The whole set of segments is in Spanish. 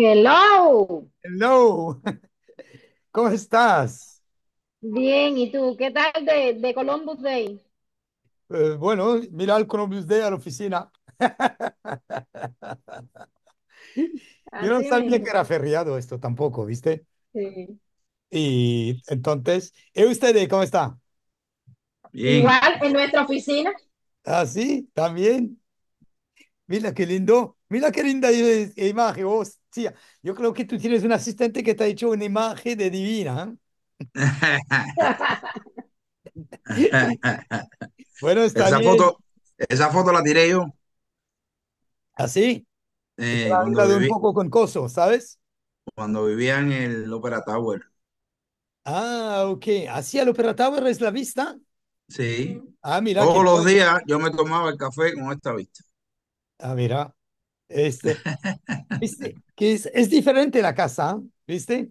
Hello. Hello. ¿Cómo estás? Bien, ¿y tú? ¿Qué tal de, Columbus Day? Eh, bueno, mira el Columbus Day a la oficina. Yo no sabía que era feriado esto tampoco, ¿viste? Sí. Y entonces, ¿y ustedes cómo están? Igual en nuestra oficina. Ah, sí, también. Mira qué lindo. Mira qué linda imagen vos yo creo que tú tienes un asistente que te ha hecho una imagen de divina. ¿eh? bueno, esa Foto, esa foto la tiré yo. ¿Así? ¿Ah, un poco con coso, ¿sabes? Cuando vivía en el Opera Tower. Ah, ok. ¿Así el Opera Tower es la vista? Sí. Ah, Todos los días yo me tomaba el café con esta vista. Ah, mira. Este, Que es, diferente la casa, ¿viste?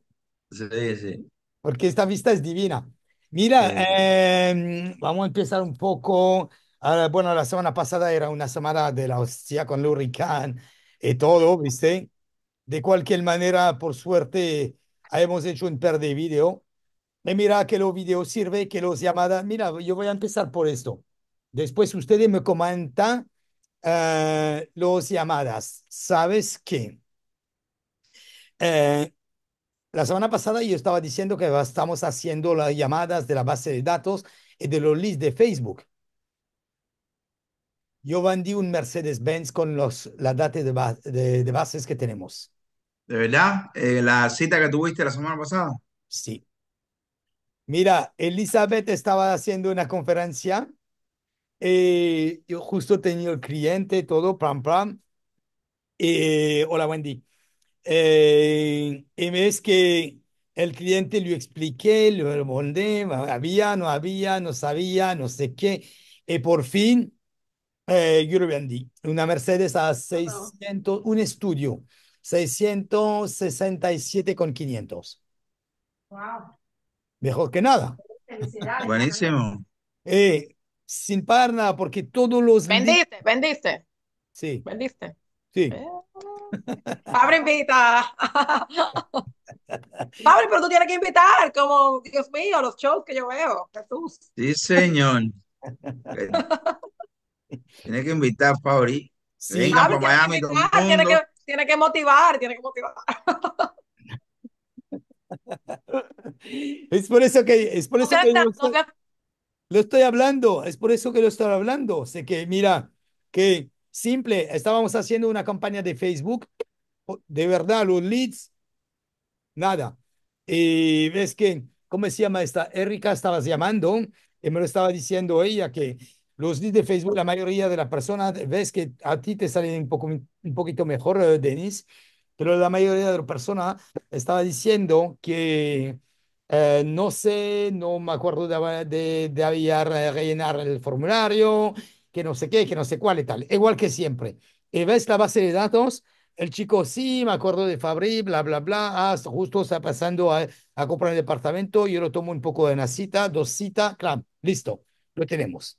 Sí, sí. Porque esta vista es divina. Mira, em, vamos a empezar un poco. Ahora, bueno, la semana pasada era una semana de la hostia con el eh, y todo, ¿viste? De cualquier manera, por suerte, hemos hecho un par de videos Y mira que los videos sirven, que los llamadas. Mira, yo voy a empezar por esto. Después ustedes me comentan los eh, llamadas. Sabes qué? Eh, la semana pasada yo estaba diciendo que estamos haciendo las llamadas de la base de datos y de los leads de Facebook. Yo vendí un Mercedes-Benz con los, las data de, bases que tenemos. ¿De verdad? Eh, ¿La cita que tuviste la semana pasada? Sí. Mira, Elizabeth estaba haciendo una conferencia eh, yo justo tenía el cliente, todo, pam plan. Eh, hola, Wendy. Eh, me que el cliente le expliqué, le respondí, había, no había, no sabía, no sé qué. Y por fin, eh, yo lo vendí una Mercedes a 600, un estudio, 667 con 500. Wow. Mejor que nada. Buenísimo. Eh, sin parna, porque todos los... Vendiste, vendiste. Sí. Vendiste. Sí. Eh. invita. Pablo, pero tú tienes que invitar, como, Dios mío, los shows que yo veo, Jesús. Sí, señor. tiene que invitar, Pauli. Sí. Venga Pablo, Miami. tiene, que, motivar, tiene que motivar. es por eso que... Es por eso que lo estoy hablando, es por eso que lo estoy hablando. Sé que, mira, que simple, estábamos haciendo una campaña de Facebook, de verdad, los leads, nada. Y ves que, ¿cómo se llama esta? Erika estabas llamando y me lo estaba diciendo ella que los leads de Facebook, la mayoría de las personas, ves que a ti te salen un, poco, un poquito mejor, eh, Denis, pero la mayoría de las personas estaba diciendo que eh, no sé, no me acuerdo de, de, de haber rellenar el formulario, que no sé qué, que no sé cuál y tal. Igual que siempre. Eh, ves la base de datos, el chico, sí, me acuerdo de Fabri, bla, bla, bla, ah, justo está pasando a, a comprar el departamento, yo lo tomo un poco de una cita, dos citas, claro, listo, lo tenemos.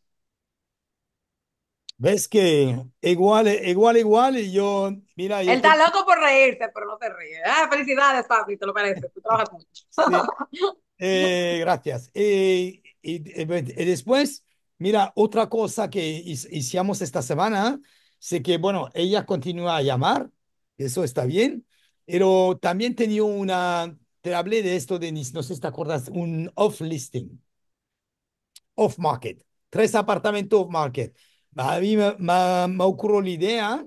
Ves que igual, igual, igual, y yo, mira. Él está loco por reírse, pero no te ríe. Ah, felicidades, papi, te lo parece. tú trabajas mucho. Eh, gracias. Y, eh, eh, después, mira, otra cosa que hicimos esta semana, sé que, bueno, ella continúa a llamar, eso está bien, pero también tenía una, te hablé de esto, Denis, no sé si te acuerdas, un off-listing, off-market, tres apartamentos off-market a mí me, me, ocurrió la idea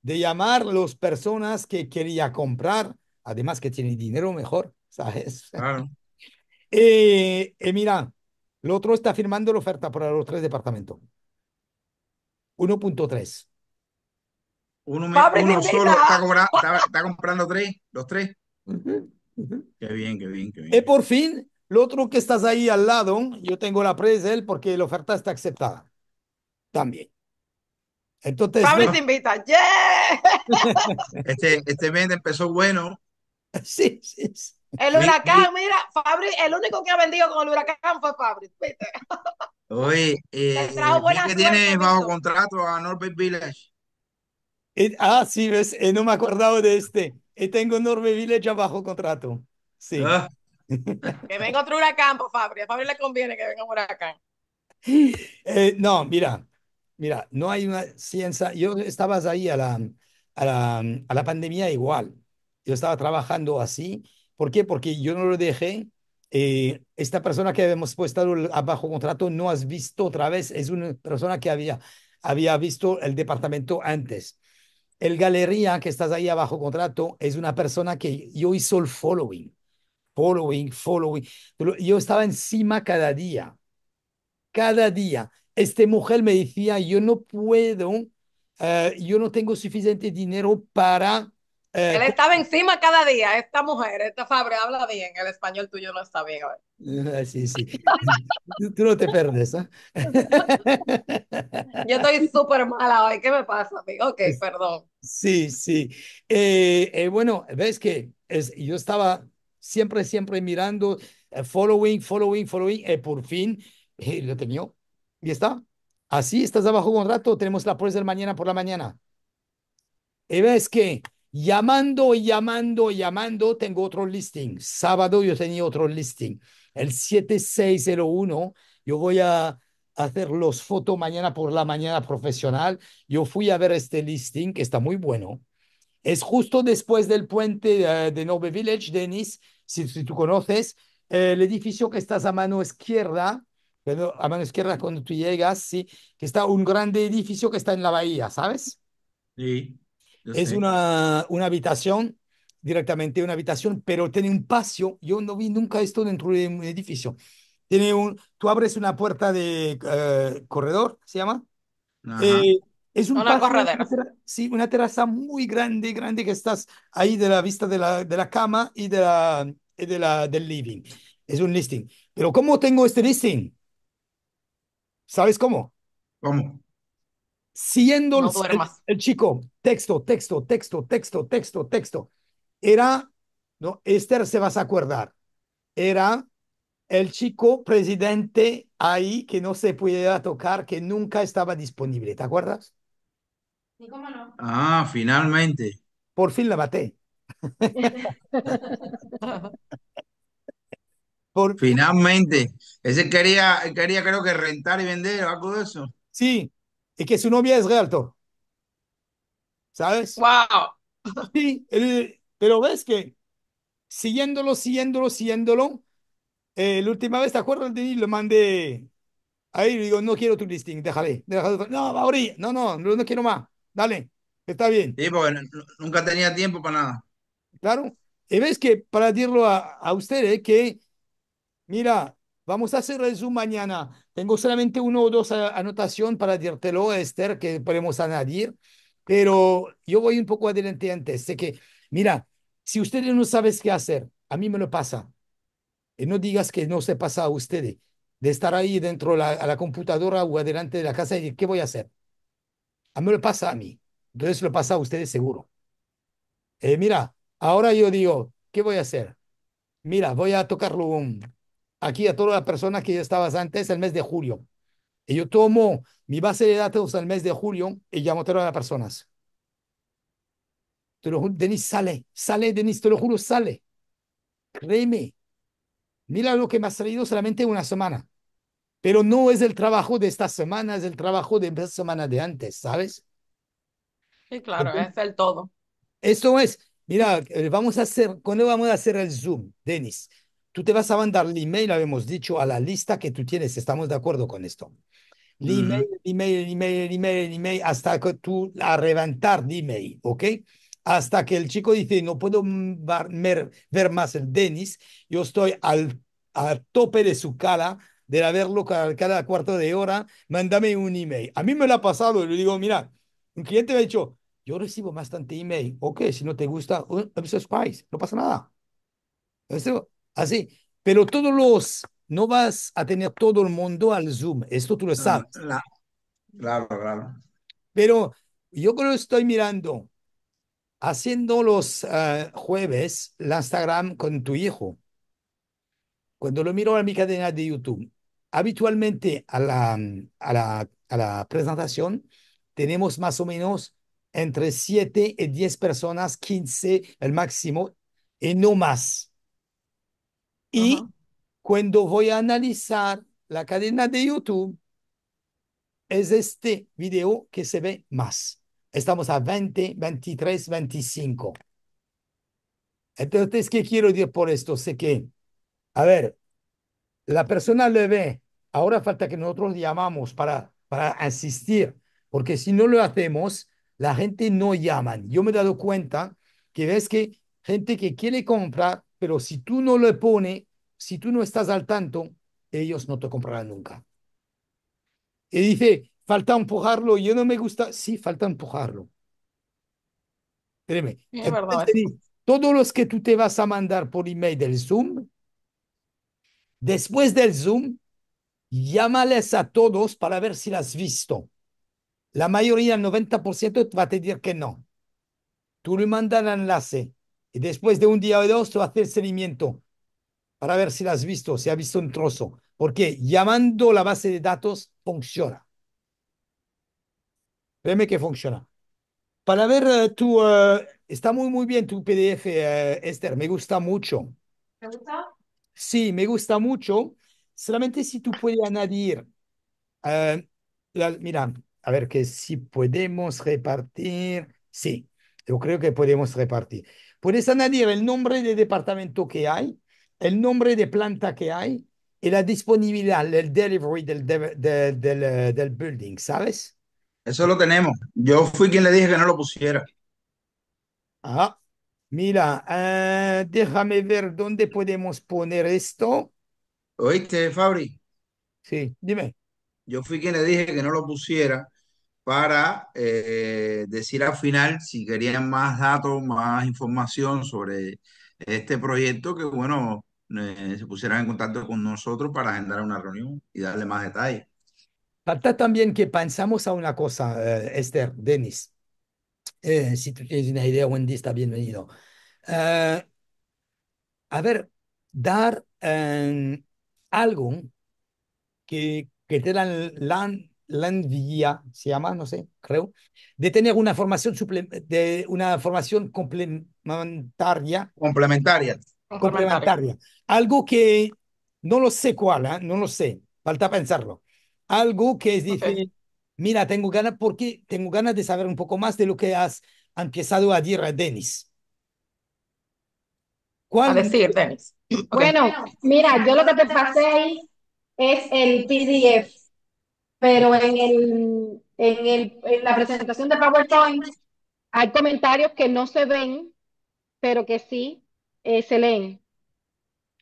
de llamar a las personas que quería comprar, además que tiene dinero mejor, ¿sabes? Claro. Eh, eh, mira, el otro está firmando la oferta para los tres departamentos. 1.3. Uno, me, uno solo está, comprando tres, los tres. Qué bien, qué bien, qué bien. Y eh, por fin, el otro que estás ahí al lado, yo tengo la presa él porque la oferta está aceptada también. Entonces, te invita. Este, este mes empezó bueno. Sí, sí, El huracán, mira, Fabri, el único que ha vendido con el huracán fue Fabri. Oye, eh, que tiene bajo contrato a Norbert Village? ah, sí, ves, eh, no me acordaba de este. Eh, tengo Norbert Village bajo contrato. Sí. Ah. que venga otro huracán, por A Fabri le conviene que venga un huracán. Eh, no, mira, Mira, no hay una ciencia. Yo estabas ahí a la, a la, a la pandemia igual. Yo estaba trabajando así. ¿Por qué? Porque yo no lo dejé. Eh, esta persona que habíamos puesto abajo contrato no has visto otra vez. Es una persona que había, había visto el departamento antes. El galería que estás ahí abajo contrato es una persona que yo hizo el following, following, following. Yo estaba encima cada día, cada día esta mujer me decía, yo no puedo, eh, yo no tengo suficiente dinero para... Eh, él estaba encima cada día, esta mujer, esta Fabre habla bien, el español tuyo no está bien ah, Sí, sí. tú, no te perdes, ¿ah? Yo estoy súper mala hoy, ¿qué me pasa? Amigo? Ok, perdón. Sí, sí. Eh, bueno, ves que es, yo estaba siempre, siempre mirando, following, following, following, por fin lo tenía y está. Así estás abajo rato? Tenemos la prueba del mañana por la mañana. Y ves que llamando llamando llamando, tengo otro listing. Sábado yo tenía otro listing. El 7601, yo voy a hacer los fotos mañana por la mañana profesional. Yo fui a ver este listing que está muy bueno. Es justo después del puente eh, de Nove Village, Denis, si, si, tú conoces. El edificio que estás a mano izquierda a mano izquierda cuando tú llegas, sí, que está un grande edificio que está en la bahía, ¿sabes? Sí. Es una, una habitación, directamente una habitación, pero tiene un patio. Yo no vi nunca esto dentro de un edificio. Tiene un, tú abres una puerta de eh, corredor, se llama. Eh, es un una patio, sí, una terraza muy grande, grande que estás ahí de la vista de la, de la cama y de la, de la, del living. Es un listing. Pero ¿cómo tengo este listing? ¿Sabes cómo? ¿Cómo? Siendo el, chico, texto, texto, texto, texto, texto, texto. Era, no, Esther se vas a acordar, era el chico presidente ahí que no se podía tocar, que nunca estaba disponible, ¿te acuerdas? Sí, cómo no. Ah, finalmente. Por fin la maté. Finalmente. Ese quería, quería, creo que rentar y vender o algo de eso. Sí, y que su novia es Realtor. ¿Sabes? ¡Wow! Sí, pero ves que siguiéndolo, siguiéndolo, siguiéndolo, la última vez, ¿te acuerdas? De lo mandé ahí, le digo, no quiero tu listing, déjale, déjale. No, ahorita, no, no, no quiero más, dale, está bien. Sí, porque nunca tenía tiempo para nada. Claro, y ves que, para decirlo a, a ustedes, ¿eh? que Mira, vamos a hacer resumen mañana. Tengo solamente uno o dos anotaciones para dírtelo, Esther, que podemos añadir, pero yo voy un poco adelante antes. Sé que, mira, si ustedes no saben qué hacer, a mí me lo pasa. Y eh, no digas que no se pasa a ustedes, de estar ahí dentro a la computadora o adelante de la casa y decir, ¿qué voy a hacer? A mí lo pasa a mí. Entonces lo pasa a ustedes seguro. Eh, mira, ahora yo digo, ¿qué voy a hacer? Mira, voy a tocarlo un aquí a todas las personas que ya estabas antes el mes de julio. Y yo tomo mi base de datos del mes de julio y llamo a todas las personas. Te Denis, sale, sale, Denis, te lo juro, sale. Créeme. Mira lo que me ha salido solamente una semana. Pero no es el trabajo de esta semana, es el trabajo de la semana de antes, ¿sabes? Sí, claro, es el todo. Esto es, mira, eh, vamos a hacer, cuando vamos a hacer el Zoom, Denis, tú te vas a mandar el email, habíamos dicho, a la lista que tú tienes, estamos de acuerdo con esto. El email, el email, el email, el email, el email, hasta que tú a reventar el email, ¿ok? Hasta que el chico dice, no puedo ver más el Dennis, yo estoy al, al tope de su cara, de haberlo, cada, cuarto de hora, mándame un email. A mí me lo ha pasado, le digo, mira, un cliente me ha dicho, yo recibo bastante email, ok, si no te gusta, oh, no pasa nada. Eso, Así. Pero todos los, no vas a tener todo el mundo al Zoom. Esto tú lo ah, sabes. claro, claro. Pero yo creo estoy mirando, haciendo los eh, jueves, la Instagram con tu hijo. Cuando lo miro a mi cadena de YouTube, habitualmente a la, a la, a la presentación tenemos más o menos entre 7 y 10 personas, 15 el máximo, y no más. Y cuando voy a analizar la cadena de YouTube, es este video que se ve más. Estamos a 20, 23, 25. Entonces, ¿qué quiero decir por esto? Sé que, a ver, la persona le ve, ahora falta que nosotros llamamos para, para asistir, porque si no lo hacemos, la gente no llama. Yo me he dado cuenta que ves que gente que quiere comprar pero si tú no le pones, si tú no estás al tanto, ellos no te comprarán nunca. Y dice, falta empujarlo, yo no me gusta. Sí, falta empujarlo. Créeme. es verdad. Todos los que tú te vas a mandar por email del Zoom, después del Zoom, llámales a todos para ver si las has visto. La mayoría, el 90%, va a decir que no. Tú le mandas el enlace y después de un día o dos hacer seguimiento para ver si la has visto, si ha visto un trozo, porque llamando la base de datos funciona. Créeme que funciona. Para ver eh, tu, eh, está muy, muy bien tu PDF, eh, Esther, me gusta mucho. ¿Te gusta? Sí, me gusta mucho. Solamente si tú puedes añadir, la, mira, a ver que si podemos repartir, sí, yo creo que podemos repartir. Puedes añadir el nombre de departamento que hay, el nombre de planta que hay y la disponibilidad, el delivery del, del, eh, building, ¿sabes? Eso lo tenemos. Yo fui quien le dije que no lo pusiera. Ah, mira, eh, déjame ver dónde podemos poner esto. Oíste, Fabri. Sí, dime. Yo fui quien le dije que no lo pusiera para eh, decir al final si querían más datos, más información sobre este proyecto, que bueno, eh, se pusieran en contacto con nosotros para agendar una reunión y darle más detalles. Falta también que pensamos a una cosa, eh, Esther, Denis. si tienes una idea, Wendy está bienvenido. a ver, dar em, algo que, que te dan, la, envía, se llama, no sé, creo, de tener una formación, de una formación complementaria. Complementaria. Complementaria. Algo que no lo sé cuál, ¿eh? no lo sé, falta pensarlo. Algo que es decir, mira, tengo ganas porque tengo ganas de saber un poco más de lo que has empezado a decir, Denis. ¿Cuál? A decir, Denis. Bueno, mira, yo lo que te pasé es el PDF pero en, el, en, el, en la presentación de PowerPoint hay comentarios que no se ven, pero que sí eh, se leen.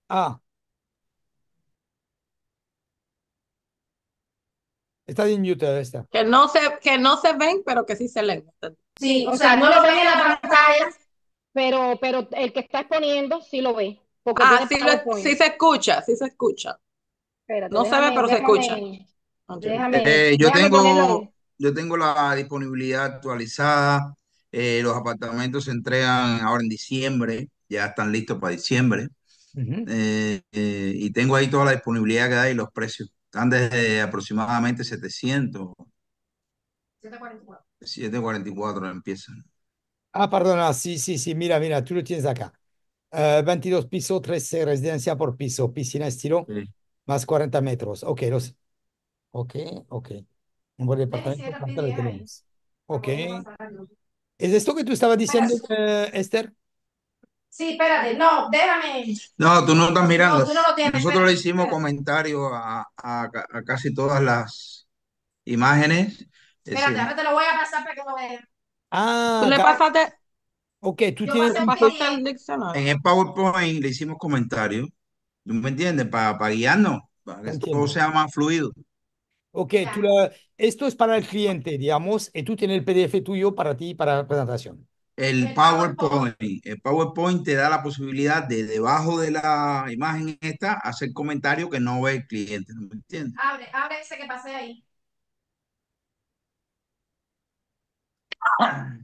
Ah. Está bien YouTube esta. Que no, se, que no se ven, pero que sí se leen. Sí, o sea, no lo ven en la pantalla, pero, pero el que está exponiendo sí lo ve. ah, sí, se escucha, sí se escucha. no se ve, pero se escucha. Eh, eh, yo, tengo, yo tengo la disponibilidad actualizada. Eh, los apartamentos se entregan ahora en diciembre, ya están listos para diciembre. y tengo ahí toda la disponibilidad que hay y los precios. Están desde aproximadamente 700. 744. 744 empiezan. Ah, perdona, sí, sí, sí, mira, mira, tú lo tienes acá. 22 pisos, 13 residencia por piso, piscina estilo, más 40 metros. Ok, los, Ok, ok. departamento tenemos. Okay. ¿Es esto que tú estabas diciendo, eh, Esther? Sí, espérate, no, déjame. No, tú no estás mirando. tú no lo tienes, Nosotros le hicimos espérate. comentario a, a, a, casi todas las imágenes. Espérate, ahora te lo voy a pasar para que lo veas. Ah, le pasaste. Ok, tú Yo tienes un En el PowerPoint le hicimos comentarios. ¿No me entiendes? Para, para guiarnos, para que todo sea más fluido. Ok, esto es para el cliente, digamos, y eh, tú tienes el PDF tuyo para ti, para la presentación. El PowerPoint. El PowerPoint te da la posibilidad de debajo de la imagen esta hacer comentarios que no ve el cliente. me entiendes? Abre, abre ese que pasé ahí. Ah,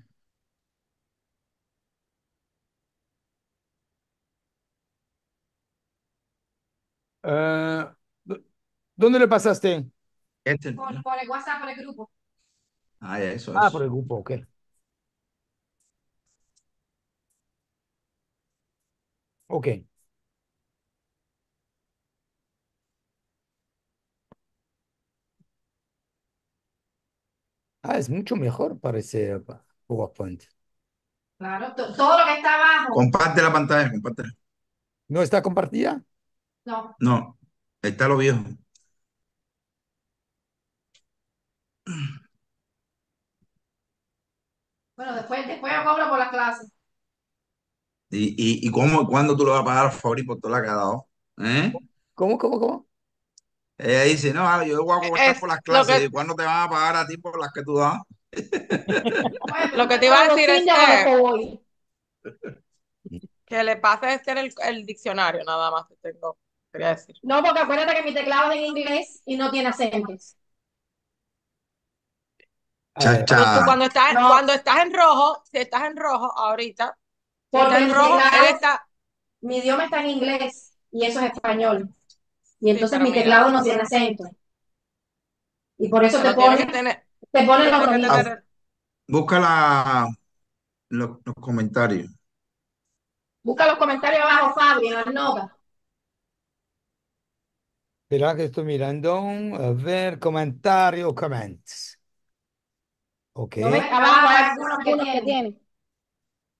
¿Dónde le pasaste? por, el WhatsApp, por el grupo. Ah, ya, eso Ah, por el grupo, ok. Ok. Ah, es mucho mejor, parece PowerPoint. Claro, todo lo que está abajo. Comparte la pantalla, comparte. ¿No está compartida? No. No, ahí está lo viejo. Bueno, después, después yo cobro por las clases. ¿Y, y, y cómo, cuándo tú lo vas a pagar a Fabri por todo lo que ha dado? ¿Eh? ¿Cómo, cómo, cómo? Ella dice, no, yo voy a cobrar por las clases. ¿Y cuándo te van a pagar a ti por las que tú das? lo que te iba a decir es que, que le pase a el, el diccionario, nada más tengo. Quería decir. No, porque acuérdate que mi teclado es en inglés y no tiene acentos cuando, estás, cuando estás en rojo, si estás en rojo ahorita, mi idioma está en inglés y eso es español. Y entonces mi teclado no tiene acento. Y por eso te ponen, te ponen los comentarios Busca la, los, comentarios. Busca los comentarios abajo, Fabio, en Espera que estoy mirando. A ver, comentarios, comments. Ok. No abajo ah, que tiene.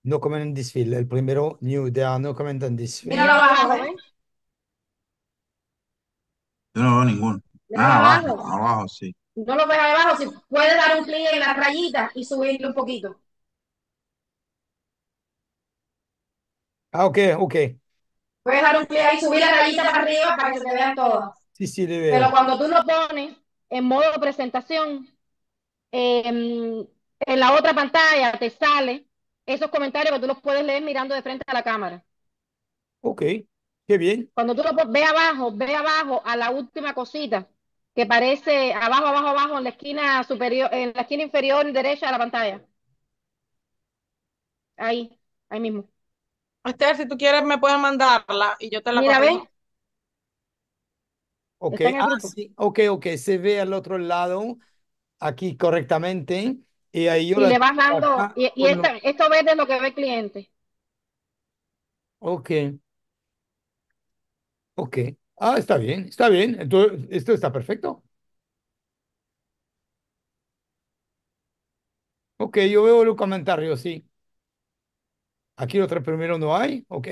No en El primero, new. de no comen en this Míralo ¿eh? abajo, Yo no veo ninguno. Ah, abajo, abajo. sí. No lo ves abajo. sí. puedes dar un clic en la rayita y subirlo un poquito. Ah, ok, ok. Puedes dar un clic ahí y subir la rayita para arriba para que se vean todas. Sí, sí, le veo. Pero cuando tú lo pones en modo presentación, Em, en la otra pantalla te sale esos comentarios que tú los puedes leer mirando de frente a la cámara. Ok, qué bien. Cuando tú lo ve abajo, ve abajo a la última cosita que parece abajo, abajo, abajo en la esquina superior, en la esquina inferior derecha de la pantalla. Ahí, ahí mismo. Esther, si tú quieres, me puedes mandarla y yo te la Mira, ven. Ok, ah, ok, ok, se ve al otro lado aquí correctamente y ahí yo le vas dando, y, esto ves lo que ve el cliente. Ok. Ok. Ah, está bien, está bien. Entonces, esto está perfecto. Ok, yo veo los comentarios, sí. Aquí los tres primeros no hay, ok.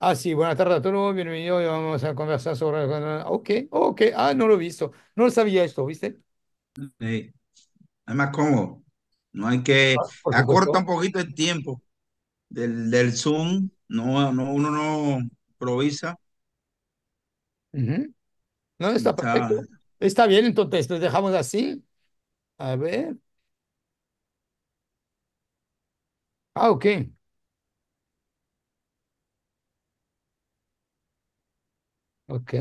Ah, sí, buenas tardes a todos, bienvenidos, vamos a conversar sobre... Ok, ok, ah, no lo he visto, no lo sabía esto, ¿viste? Es más cómodo. No hay que ah, acorta un poquito el tiempo del, del Zoom. No, no, uno no improvisa. No, está perfecto. Está... bien, entonces les dejamos así. A ver. Ah, ok. Ok.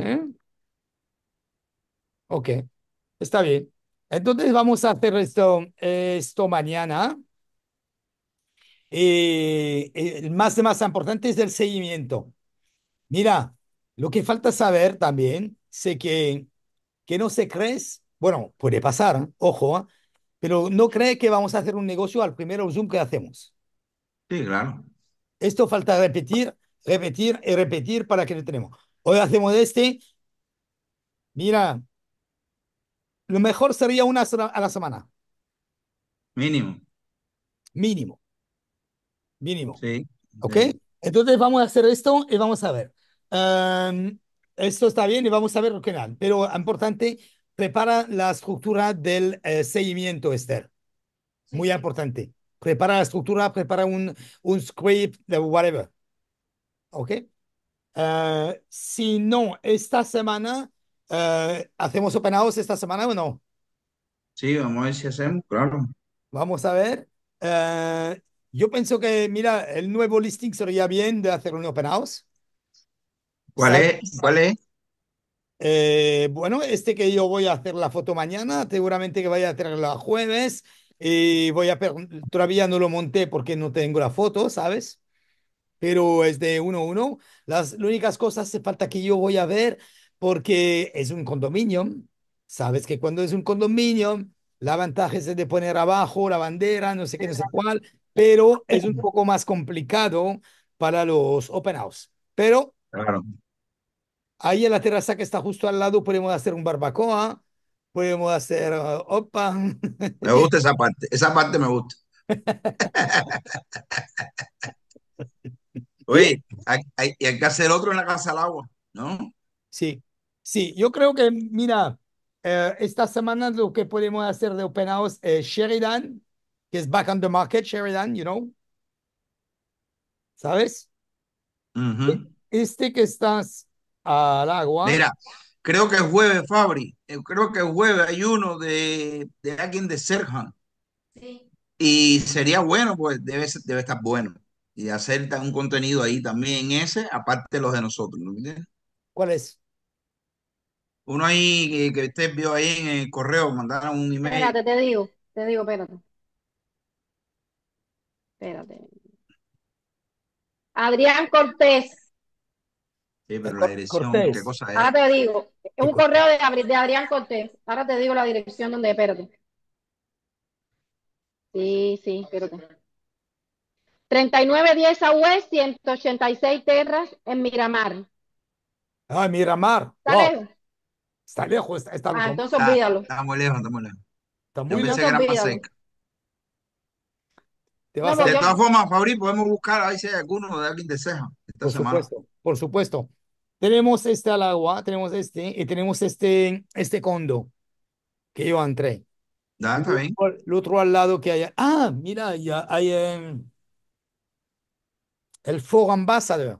Ok. Está bien. Entonces vamos a hacer esto, esto mañana. Y eh, eh, el más de más importante es el seguimiento. Mira, lo que falta saber también, sé que, que no se crees, bueno, puede pasar, ojo, ¿eh? pero no cree que vamos a hacer un negocio al primer Zoom que hacemos. Sí, claro. Esto falta repetir, repetir y repetir para que lo tenemos. Hoy hacemos este. Mira, lo mejor sería una a la semana. Mínimo. Mínimo. Mínimo. Sí. ¿Ok? Entonces vamos a hacer esto y vamos a ver. esto está bien y vamos a ver lo que dan. Pero importante, prepara la estructura del eh, seguimiento, Esther. Muy importante. Prepara la estructura, prepara un, un script, whatever. ¿Ok? Ah, si no, esta semana eh, ¿Hacemos open house esta semana o no? Sí, vamos a ver si hacemos, claro. Vamos a ver. Eh, yo pienso que, mira, el nuevo listing sería bien de hacer un open house. ¿Cuál es? ¿Cuál es? Eh, bueno, este que yo voy a hacer la foto mañana, seguramente que vaya a hacerla jueves y voy a todavía no lo monté porque no tengo la foto, ¿sabes? Pero es de uno a uno. Las, las únicas cosas que falta que yo voy a ver porque es un condominio. Sabes que cuando es un condominio, la ventaja es de poner abajo la bandera, no sé qué, no sé cuál, pero es un poco más complicado para los open house. Pero claro. ahí en la terraza que está justo al lado podemos hacer un barbacoa, podemos hacer uh, opa. Me gusta esa parte, esa parte me gusta. Oye, hay, hay, que hacer otro en la casa al agua, ¿no? Sí. Sí, yo creo que, mira, eh, esta semana lo que podemos hacer de open house es Sheridan, que es back on the market, Sheridan, you know. ¿Sabes? Este que estás al agua. Mira, creo que jueves, Fabri. Eh, creo que jueves hay uno de, de alguien de Serhan. Sí. Y sería bueno, pues debe, debe estar bueno. Y hacer un contenido ahí también ese, aparte de los de nosotros. ¿no? ¿Cuál es? uno ahí eh, que usted vio ahí en el correo, mandaron un email. Espérate, te digo, te digo, espérate. Espérate. Adrián Cortés. Sí, pero la dirección, ¿qué cosa es? Ahora te digo, es un correo de, de Adrián Cortés. Ahora te digo la dirección donde, espérate. Sí, sí, espérate. 3910 AUE, 186 Terras en Miramar. Ah, Miramar. Oh. Está lejos, está, está Ah, entonces ah, Está, muy lejos, está muy lejos. Está muy lejos. De todas formas, Fabri, podemos buscar ahí si hay alguno de alguien de ceja. por supuesto, por supuesto. Tenemos este al agua, tenemos este, y tenemos este, este condo que yo entré. Ah, está El otro al lado que hay. Ah, mira, ya hay em, el Fog Ambassador.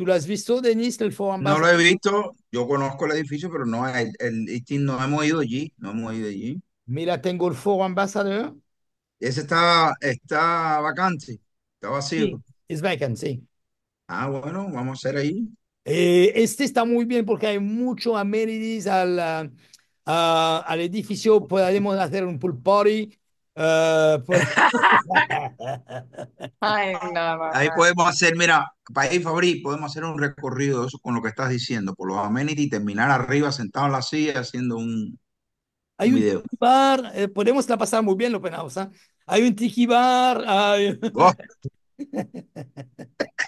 ¿Tú lo has visto, Denis, el Forum No lo he visto. Yo conozco el edificio, pero no, el, no hemos ido allí. No hemos ido allí. Mira, tengo el foro Ambassador. Ese está, está vacante. Está vacío. es vacante, sí. Ah, bueno, vamos a hacer ahí. Eh, este está muy bien porque hay mucho amenities al, ah, ah, al edificio. Podemos hacer un pool party eh, pues, ahí podemos hacer, mira, ahí Fabri, podemos hacer un recorrido eso con lo que estás diciendo, por los amenities y terminar arriba sentado en la silla haciendo un, hay un bar, eh, podemos la pasar muy bien los penados, ¿ah? Hay un tiki bar.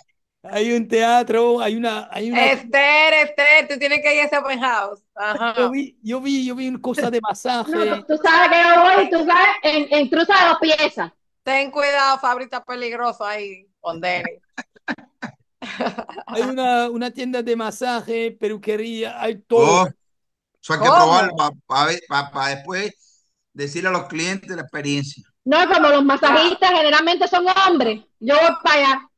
Hay un teatro, hay una, hay una... Esther, Esther, tú tienes que ir a ese open house. Ajá. Yo vi, yo vi, yo vi una cosa de masaje. tú sabes que yo voy, tú sabes, en, en cruza de dos piezas. Ten cuidado, Fabrita, peligroso ahí, con Hay una, una, tienda de masaje, peluquería, hay todo. Oh, eso hay que probarlo para después decirle a los clientes la experiencia. No, como los masajistas generalmente son hombres. Yo voy para allá.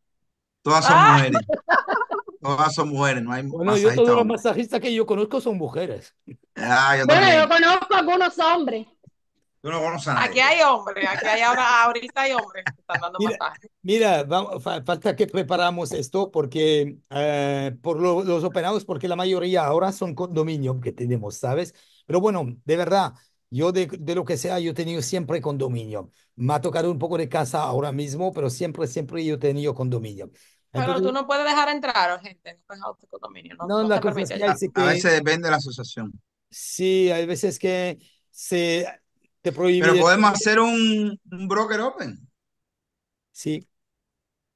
Todas son ah. mujeres. Todas son mujeres, no hay Bueno, yo todos los masajistas que yo conozco son mujeres. Bueno, ah, yo Pero yo conozco algunos hombres. Tú no conoces Aquí hay hombres, aquí hay ahora, ahorita hay hombres están dando mira, masajes. Mira, falta que preparamos esto porque eh, por los operados, porque la mayoría ahora son condominios que tenemos, ¿sabes? Pero bueno, de verdad, yo de, lo que sea, yo he tenido siempre condominio. Me ha tocado un poco de casa ahora mismo, pero siempre, siempre yo he tenido condominio. pero tú no puedes dejar entrar gente, no condominio. No, no, A veces depende de la asociación. Sí, hay veces que se te prohíbe. Pero podemos hacer un, un, broker open. Sí.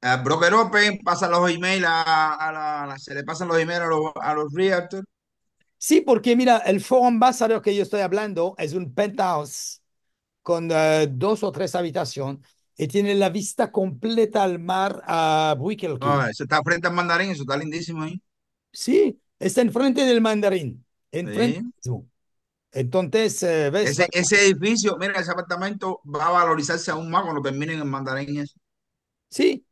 El ah, broker open pasa los emails a, se le pasan los emails a los, a los realtors Sí, porque mira, el Forum lo que yo estoy hablando es un penthouse con eh, dos o tres habitaciones y tiene la vista completa al mar a Buickel. Ah, está frente al mandarín, eso está lindísimo ahí. Sí, está enfrente del mandarín. Enfrente Entonces, eh, Ese, edificio, mira, ese apartamento va a valorizarse aún más cuando terminen el mandarín. Sí,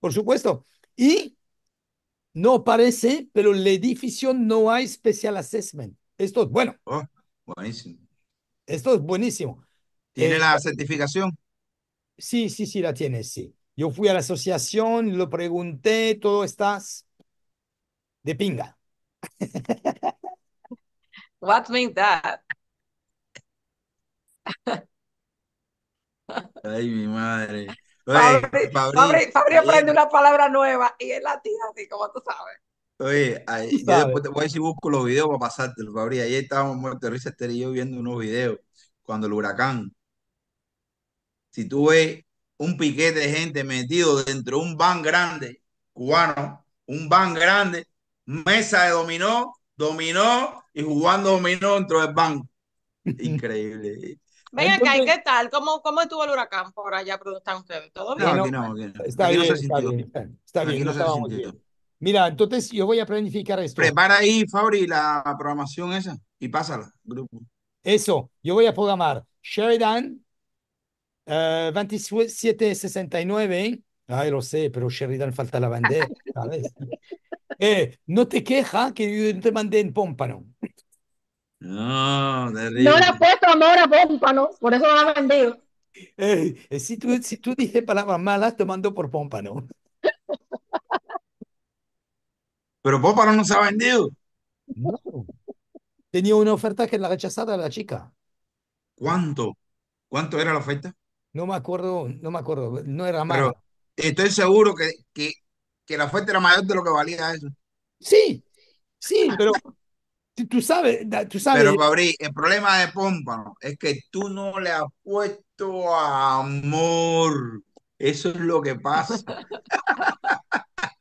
por supuesto. Y no parece, pero el edificio no hay especial assessment. Esto es bueno. Oh, Esto es buenísimo. ¿Tiene la certificación? Sí, sí, sí, la tiene, sí. Yo fui a la asociación, lo pregunté, todo estás de pinga. What means that? Ay, mi madre. Oye, Fabri, aprende una palabra nueva y él la así, como tú sabes. Oye, yo después te voy a decir, busco los videos para pasártelo, Fabri. Ayer estábamos muertos de risa, Esther yo viendo unos videos cuando el huracán. Si tú ves un piquete de gente metido dentro de un van grande cubano, un van grande, mesa de dominó, dominó y jugando dominó dentro del van Increíble. Venga, qué tal? ¿Cómo, ¿Cómo estuvo el huracán por allá donde están ustedes? ¿Todo bien? Está, bien, está, bien, está bien, está bien, Mira, entonces yo voy a planificar esto. Prepara ahí, Fabri, la programación esa y pásala, grupo. Eso, yo voy a programar Sheridan 2769. Eh, Ay, lo sé, pero Sheridan falta la bandera. eh, no te quejas que yo te mandé en Pómpano. No, No le puesto amor a Pómpano, por eso no la ha vendido. Eh, si, tú, si dices palabras malas, te mando por Pómpano. Pero Pómpano no se ha vendido. No. Tenía una oferta que la rechazada la chica. ¿Cuánto? ¿Cuánto era la oferta? No me acuerdo, no me acuerdo, no era más. Pero estoy seguro que la oferta era mayor de lo que valía eso. Sí, sí, pero tú sabes, tú sabes. Pero Fabri, el problema de Pómpano es que tú no le has puesto amor. Eso es lo que pasa.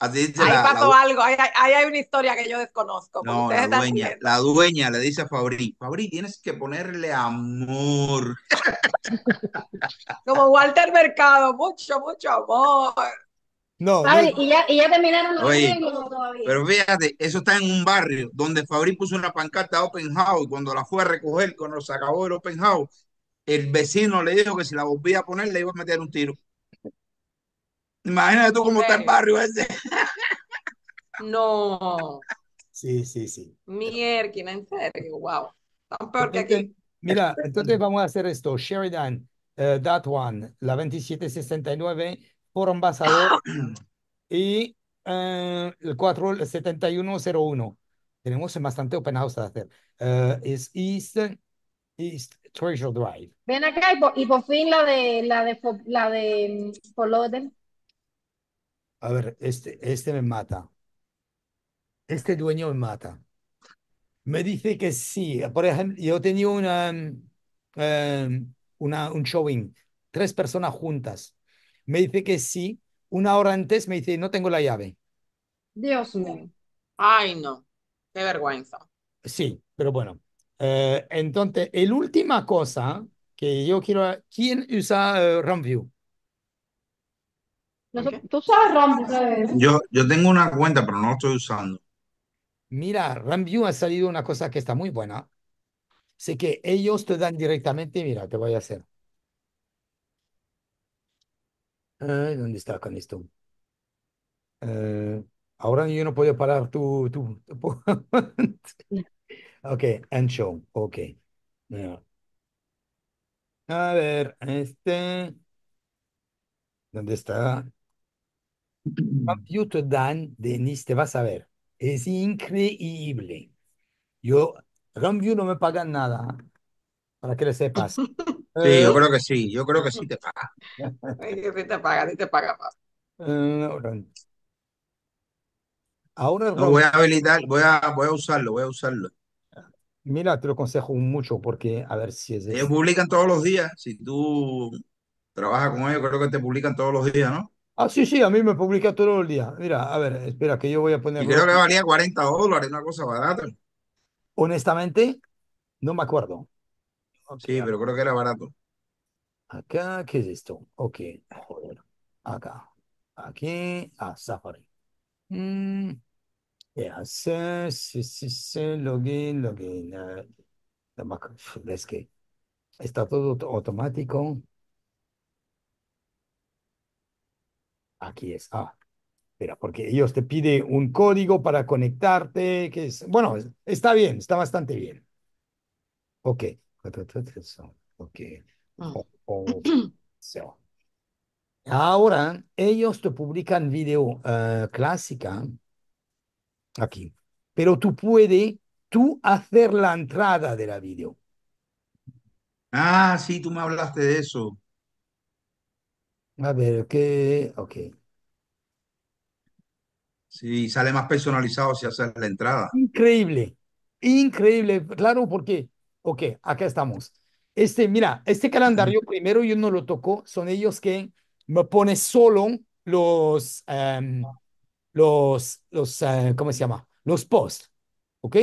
ahí pasó algo, ahí, hay una historia que yo desconozco. la dueña, la dueña le dice a Fabri, Fabri, tienes que ponerle amor. Como Walter Mercado, mucho, mucho amor. No. ¿y, ya, ¿y, ya, terminaron los todavía? Pero fíjate, eso está en un barrio donde Fabri puso una pancarta Open House. y Cuando la fue a recoger, cuando se acabó el Open House, el vecino le dijo que si la volvía a poner, le iba a meter un tiro. Imagínate tú cómo está el barrio ese. No. Sí, sí, sí. Mierda, en serio, wow. Mira, entonces vamos a hacer esto. Sheridan, eh, that one, la 2769 por ambasador y eh, el 47101. Tenemos bastante open house a hacer. Eh, es East, Treasure Drive. Ven acá y por, fin la de, la de, la de, mm, A ver, este, este me mata. Este dueño me mata. Me dice que sí. Por ejemplo, yo tenía una, mm, eh, una un showing, tres personas juntas me dice que sí. Una hora antes me dice, no tengo la llave. Dios mío. Ay, no. Qué vergüenza. Sí, pero bueno. Eh, entonces, el última cosa que yo quiero... ¿Quién usa eh, RamView? Tú sabes RamView. Yo, yo tengo una cuenta, pero no estoy usando. Mira, RamView ha salido una cosa que está muy buena. Sé que ellos te dan directamente, mira, te voy a hacer. ¿dónde está con esto? Eh, ahora yo no puedo parar tu... tu... ok, and show. Ok. A ver, este... ¿Dónde está? Computer Dan, Denise, te vas a ver. Es increíble. Yo, Ramview no me pagan nada, para que lo sepas. Sí, yo eh, creo que sí, yo creo que sí te paga. Sí te paga, sí te paga, eh, Ahora no, voy a habilitar, voy a, voy a usarlo, voy a usarlo. Mira, te lo aconsejo mucho porque a ver si es. Ellos publican todos los días. Si tú trabajas con ellos, creo que te publican todos los días, ¿no? Ah, sí, sí, a mí me publica todos los días. Mira, a ver, espera, que yo voy a poner. Yo creo que valía 40 dólares, una cosa barata. Honestamente, no me acuerdo sí, pero creo que era barato. Acá, ¿qué es esto? Ok, joder. Acá. Aquí, ah, Safari. Mm. hace, sí, sí, sí, login, login. Ah, es que está todo automático. Aquí es. Ah, Espera, porque ellos te piden un código para conectarte, que es, bueno, está bien, está bastante bien. Ok, Mm. Oh, oh. Ahora, ellos te publican video eh, clásica aquí, pero tú puedes tú hacer la entrada de la video. Ah, sí, tú me hablaste de eso. A ver, ¿qué? Ok. Sí, sale más personalizado si haces la entrada. Increíble, increíble, claro, porque Ok, acá estamos. Este, mira, este calendario primero yo no lo toco, son ellos que me pone solo los, em, los, los, eh, ¿cómo se llama? Los posts, ¿ok?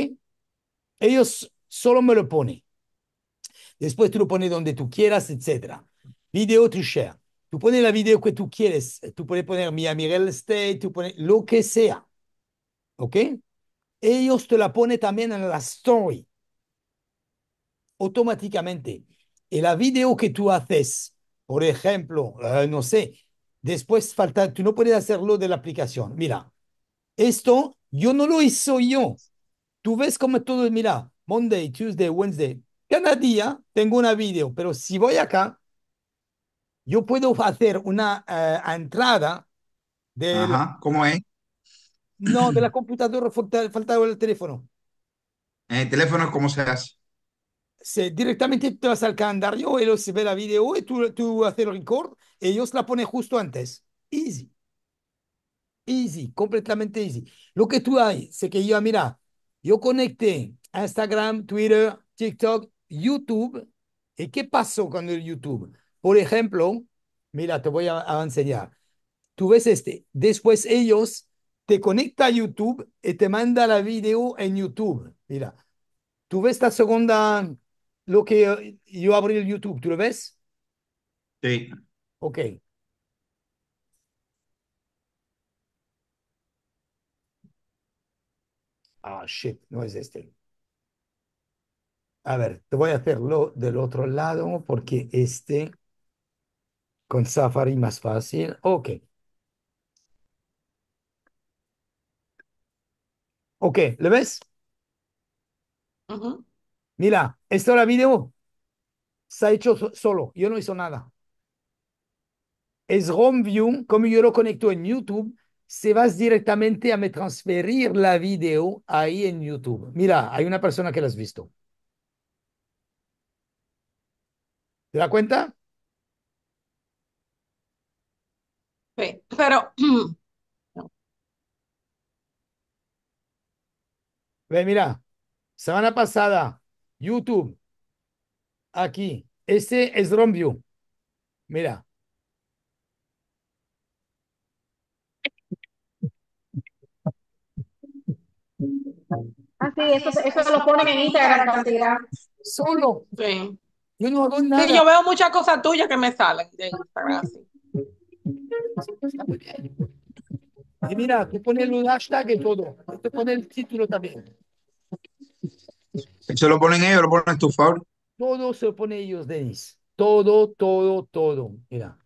Ellos solo me lo ponen. Después tú lo pones donde tú quieras, etc. Video to share. Tú pones la video que tú quieres. Eh, tú puedes poner Miami Real State, tú pones lo que sea. ¿Ok? Ellos te la pone también en la story automáticamente. Y la video que tú haces, por ejemplo, eh, no sé, después falta, tú no puedes hacerlo de la aplicación. Mira, esto yo no lo hice yo. Tú ves como todo, mira, Monday, Tuesday, Wednesday, cada día tengo una video, pero si voy acá, yo puedo hacer una eh, entrada de... ¿cómo es? No, de la computadora falta, falta el teléfono. ¿El eh, teléfono cómo se hace? directamente te vas al calendario, ellos se ve la video y tú, tú haces el record, y ellos la ponen justo antes. Easy. Easy, completamente easy. Lo que tú hay, sé que yo, mira, yo conecté Instagram, Twitter, TikTok, YouTube. ¿Y qué pasó con el YouTube? Por ejemplo, mira, te voy a, enseñar. Tú ves este. Después ellos te conecta a YouTube y te manda la video en YouTube. Mira, tú ves esta segunda lo que eh, yo abrí el YouTube. ¿Tú lo ves? Sí. Ok. Ah, shit, no es este. A ver, te voy a hacerlo del otro lado porque este con Safari más fácil. Ok. Ok, ¿lo ves? Ajá. Mira, esta la video se ha hecho solo, yo no hizo nada. Es View, como yo lo conecto en YouTube, se vas directamente a me transferir la video ahí en YouTube. Mira, hay una persona que la has visto. ¿Te das cuenta? Sí, pero... Ve, mira, semana pasada YouTube. Aquí. ese es rombio Mira. Ah, sí, eso, eso lo ponen en Instagram cantidad. Solo. Sí. Yo no hago nada. yo veo muchas cosas tuyas que me salen de Instagram. Sí. Y mira, tú pones un hashtag y todo. Tú pones el título también. ¿Eso lo ponen ellos lo ponen tu favor? Todo se lo ponen ellos, Denis. Todo, todo, todo. Mira.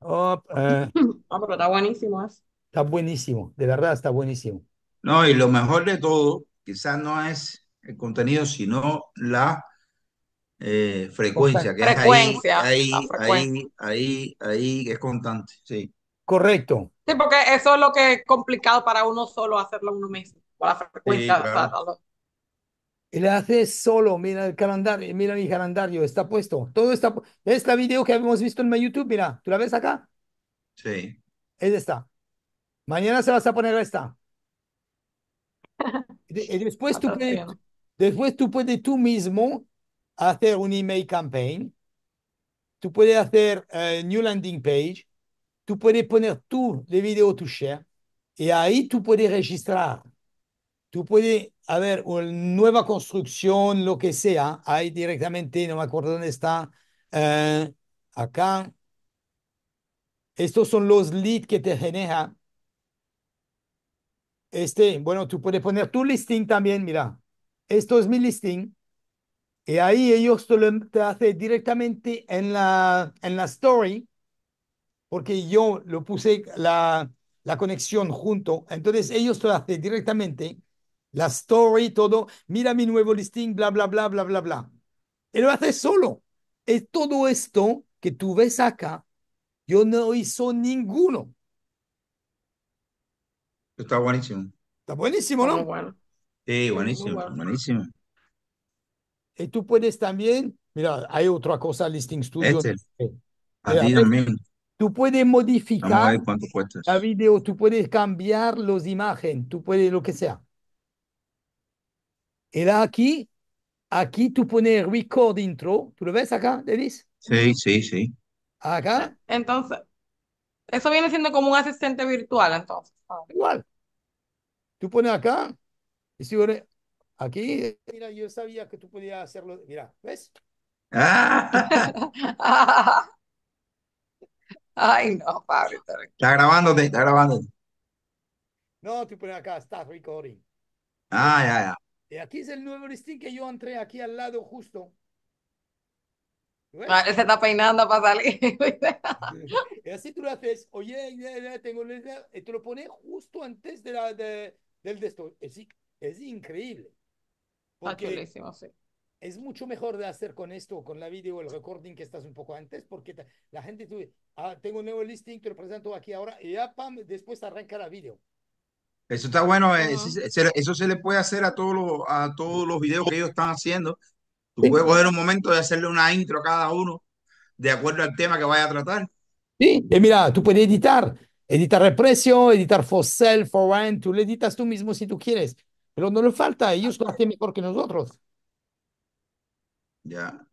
Eh. Ah, está buenísimo Está buenísimo, de verdad está buenísimo. No, y lo mejor de todo, quizás no es el contenido, sino la eh, frecuencia, que frecuencia, ahí, ahí, ahí, ahí, es constante, sí. Correcto. Sí, porque eso es lo que es complicado para uno solo hacerlo uno mismo, con la frecuencia. o sea, y le haces solo, mira el calendario, mira mi calendario, está puesto. Todo está, esta video que habíamos visto en YouTube, mira, ¿tú la ves acá? Sí. Es está Mañana se vas a poner esta. y eh, después tú, puedes, después tú puedes tú mismo hacer un email campaign, tú puedes hacer eh, new landing page, tú puedes poner tú de video tu share y ahí tú puedes registrar, tú puedes a ver, una nueva construcción, lo que sea, Ahí directamente, no me acuerdo dónde está, eh, acá. Estos son los leads que te genera. Este, bueno, tú puedes poner tu listing también, mira. Esto es mi listing. Y ahí ellos te lo hacen directamente en la, en la story, porque yo lo puse la, la conexión junto. Entonces ellos te lo hacen directamente la story, todo, mira mi nuevo listing, bla, bla, bla, bla, bla, bla. Él lo hace solo. Y todo esto que tú ves acá, yo no hizo ninguno. Está buenísimo. Está buenísimo, ¿no? Sí, buenísimo, buenísimo. Y tú puedes también, mira, hay otra cosa, Listing Studio. Este. también. tú puedes modificar la video, tú puedes cambiar las imágenes, tú puedes lo que sea. Y aquí, aquí tú pones record intro. ¿Tú lo ves acá, Denis? Sí, sí, sí. Acá. Entonces, eso viene siendo como un asistente virtual, entonces. Igual. Tú pones acá, y si aquí, mira, yo sabía que tú podías hacerlo. Mira, ¿ves? Ay, no, Pablo. Está grabándote, está grabándote. No, tú pones acá, está recording. Ah, ya, ya. Y eh, Aquí es el nuevo listing que yo entré aquí al lado justo. Ah, se está peinando para salir. y así tú lo haces, oye, tengo y eh, te lo pones justo antes de la, de, del desktop. Es, increíble. Ah, es mucho mejor de hacer con esto, con la video, el recording que estás un poco antes, porque la gente, tú, ah, tengo un nuevo listing, te lo presento aquí ahora, y ya, pam, después arranca la video. Eso está bueno, eh, eso, se le puede hacer a todos los, a todos los videos que ellos están haciendo. Tú puedes coger un momento de hacerle una intro a cada uno de acuerdo al tema que vaya a tratar. Sí, y mira, tú puedes editar, editar el editar for sale, for rent, tú le editas tú mismo si tú quieres, pero no le falta, ellos lo hacen mejor que nosotros. Ya.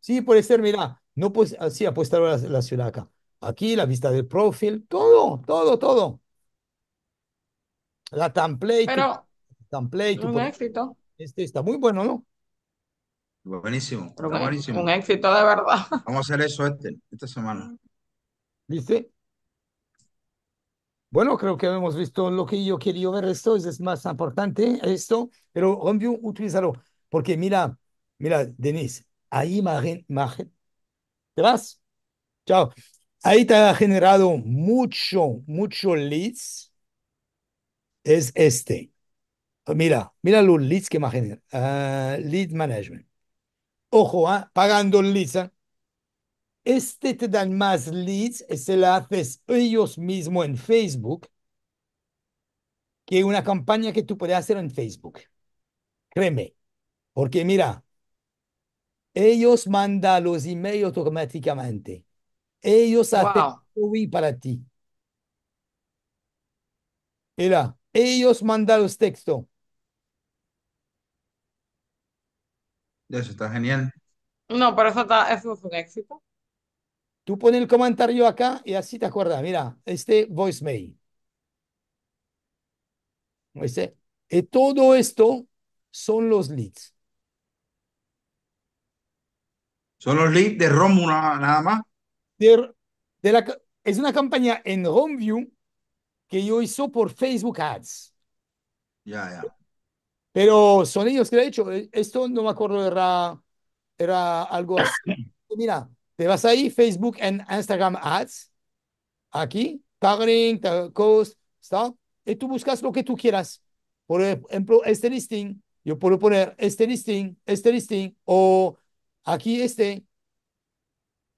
Sí, puede ser, mira, no pues así ah, apostar la, la ciudad acá. Aquí la vista del perfil, todo, todo, todo. La template Pero, un éxito. Este está muy bueno, ¿no? Buenísimo, un, éxito de verdad. Vamos a hacer eso este, esta semana. ¿Viste? Bueno, creo que hemos visto lo que yo quería ver esto, es más importante esto, pero Rombiu, utilízalo, porque mira, mira, Denise, ahí imagen, imagen, te vas, chao, ahí te ha generado mucho, mucho leads, es este. Ah, mira, mira los leads que más ah, lead management. Ojo, ah, pagando leads Este te dan más leads, se este la haces ellos mismos en Facebook, que una campaña que tú puedes hacer en Facebook. Créeme. Porque mira, ellos mandan los emails automáticamente. Ellos wow. hacen para ti. Mira, ellos mandan los textos. Eso está genial. No, pero eso, está, eso es un éxito. Tú pones el comentario acá y así te acuerdas. Mira, este voicemail. y eh, todo esto son los leads. Son los leads de Romu nada más. De, la, es una campaña en Romview que yo hizo por Facebook Ads. Ya, ya. Pero son ellos que lo han hecho. Eh, esto no me acuerdo, era, era algo así. Mira, te vas ahí, Facebook and Instagram Ads, aquí, targeting, cost, y tú buscas lo que tú quieras. Por ejemplo, este listing, yo puedo poner este listing, este listing, o aquí este,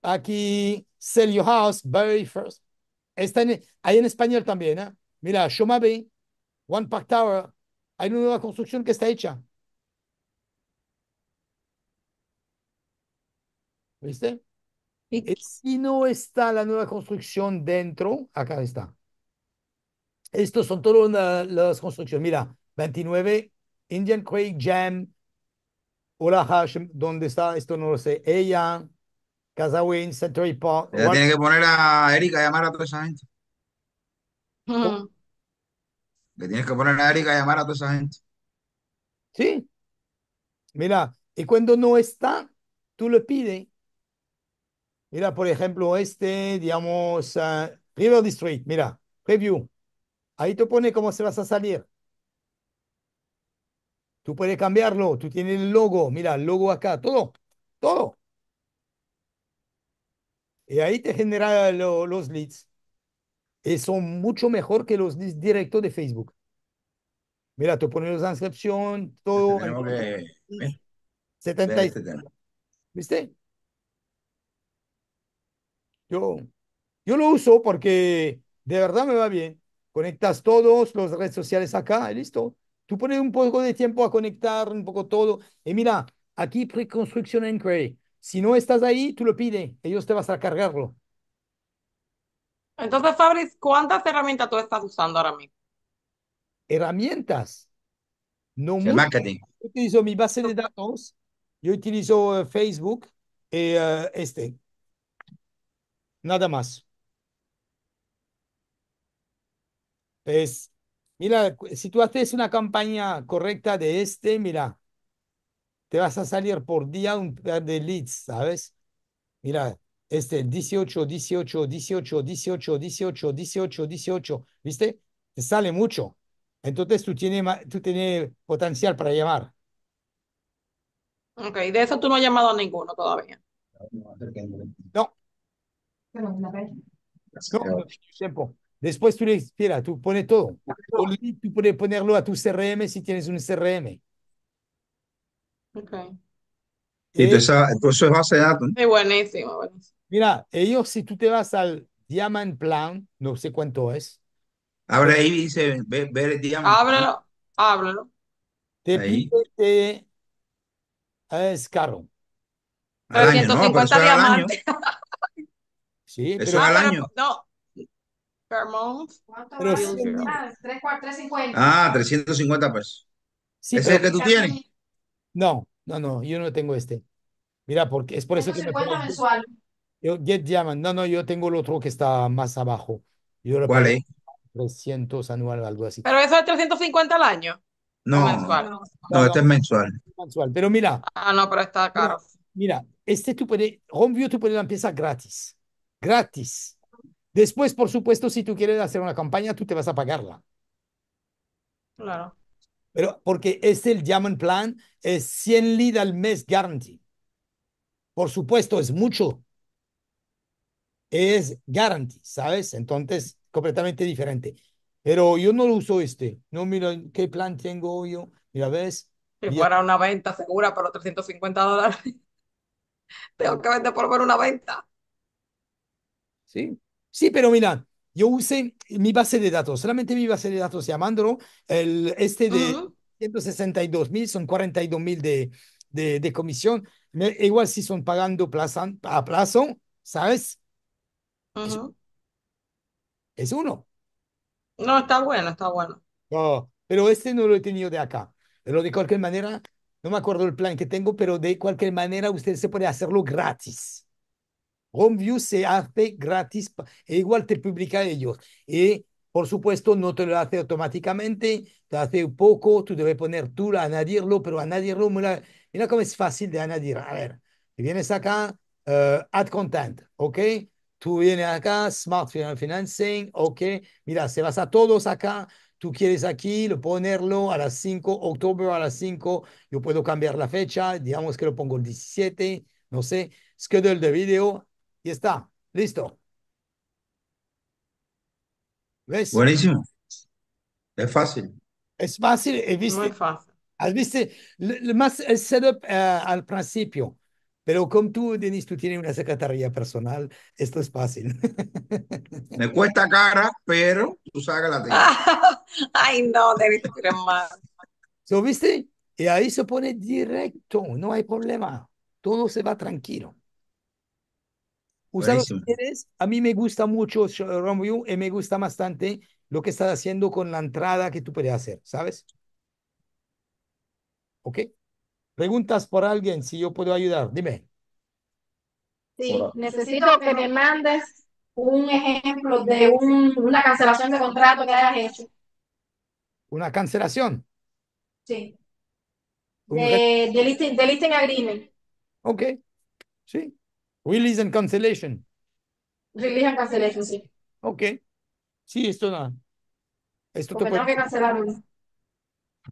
aquí, sell your house, very first. Está en, en español también. ¿eh? Mira, Shomabe, One Park Tower, hay una nueva construcción que está hecha. ¿Viste? Y eh, si no está la nueva construcción dentro, acá está. Estos son todos las construcciones. Mira, 29, Indian Creek Jam, Hola ¿dónde está? Esto no lo sé. Ella, Casa Win, Century Park. Le tienes tiene que poner a Erika a llamar a toda esa gente. Hmm. Le tienes que poner a Erika a llamar a toda esa gente. Sí. Mira, y cuando no está, tú le pides. Mira, por ejemplo, este, digamos, eh, River District, mira, preview. Ahí te pone cómo se vas a salir. Tú puedes cambiarlo, tú tienes el logo, mira, el logo acá, todo, todo. Y eh, ahí te genera los leads. Y eh, son mucho mejor que los leads directos de Facebook. Mira, tú pones la inscripción, este todo. Que, este ¿Viste? Yo, yo lo uso porque de verdad me va bien. Conectas todos los redes sociales acá listo. Tú pones un poco de tiempo a conectar un poco todo. Y mira, aquí preconstrucción en create si no estás ahí, tú lo pides. ellos te vas a cargarlo. Entonces, Fabriz, ¿cuántas herramientas tú estás usando ahora mismo? Herramientas. No El marketing. Yo utilizo mi base de datos, yo utilizo eh, Facebook, Y eh, eh, este. Nada más. Es, mira, si tú haces una campaña correcta de este, mira, te vas a salir por día un par de leads, ¿sabes? Mira, este 18, 18, 18, 18, 18, 18, 18, ¿viste? Te sale mucho. Entonces tú tienes, tú potencial para llamar. Ok, de eso tú no has llamado a ninguno todavía. No. No, Después tú le, mira, tú pones todo. Tú puedes ponerlo a tu CRM si tienes un CRM. Okay. Y entonces, eh, es base de datos. buenísimo, Mira, ellos, si tú te vas al Diamond Plan, no sé cuánto es. Abre ahí dice, ver el Diamond Ábrelo, ábrelo. Te pide, te... es caro. 350 diamantes. sí, Eso es al ah, año. No, per month. ¿Cuánto 350. Ah, 350 pesos. ¿Ese es el que tú tienes? No, no, no, yo no tengo este. Mira, porque es por eso que me mensual. Yo, Get Diamond. No, no, yo tengo el otro que está más abajo. Yo lo ¿Cuál es? 300 anual, algo así. Pero eso es 350 al año. No, mensual. no, este es mensual. mensual. Pero mira. Ah, no, pero está caro. Mira, este tú puedes, HomeView tú puedes empezar gratis. Gratis. Después, por supuesto, si tú quieres hacer una campaña, tú te vas a pagarla. Claro. Pero porque es el llaman plan es 100 lead al mes guarantee. Por supuesto, es mucho. Es guarantee, ¿sabes? Entonces, completamente diferente. Pero yo no lo uso este. No, mira, ¿qué plan tengo yo? Mira, ¿ves? Si fuera una venta segura, los 350 dólares. Tengo que vender por ver una venta. Sí, sí, pero mira, yo usé mi base de datos, solamente mi base de datos llamándolo, el, este de 162 mil, son 42 mil de, de, comisión. igual si son pagando a plazo, ¿sabes? es, uno. No, está bueno, está bueno. pero este no lo he tenido de acá. Pero de cualquier manera, no me acuerdo el plan que tengo, pero de cualquier manera usted se puede hacerlo gratis. Home se hace gratis, e igual te publica ellos. Y por supuesto, no te lo hace automáticamente, te hace poco, tú debes poner tú a añadirlo, pero añadirlo, mira, mira cómo es fácil de añadir. A ver, vienes acá, eh, Add Content, ¿ok? Tú vienes acá, Smart Financing, ¿ok? Mira, se vas a todos acá, tú quieres aquí ponerlo a las 5, octubre a las 5, yo puedo cambiar la fecha, digamos que lo pongo el 17, no sé, schedule de video, y está, listo. ¿Ves? Buenísimo. Es fácil. Es fácil, eh, ¿viste? Muy fácil. ¿Has visto? El, más el setup eh, al principio. Pero como tú, Denis, tú tienes una secretaría personal, esto es fácil. Me cuesta cara, pero tú sabes la Ay, no, Denis, tú eres más. ¿So viste? Y ahí se pone directo, no hay problema. Todo se va tranquilo a mí me gusta mucho Romeo y eh, me gusta bastante lo que estás haciendo con la entrada que tú puedes hacer, ¿sabes? ¿Ok? Preguntas por alguien, si yo puedo ayudar, dime. Sí, necesito que me mandes un ejemplo de una cancelación de contrato que hayas hecho. ¿Una cancelación? Sí. De, listing, Ok, sí, Release and cancellation. Release and cancellation, sí. Ok. Sí, esto no. Esto te puede... que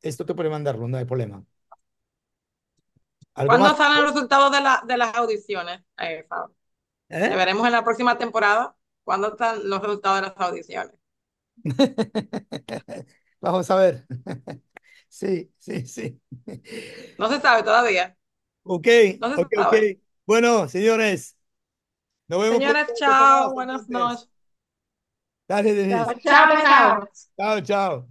Esto te puede mandarlo, no hay problema. ¿Cuándo salen los resultados de, la, de las audiciones, ¿Eh? veremos en la próxima temporada? ¿Cuándo están los resultados de las audiciones? Vamos a ver. sí, sí, sí. No se sabe todavía. Ok, no se okay, sabe. okay. Bueno, señores, nos vemos. Señores, chao, buenas noches. Dale, Chao, chao. Chao, chao.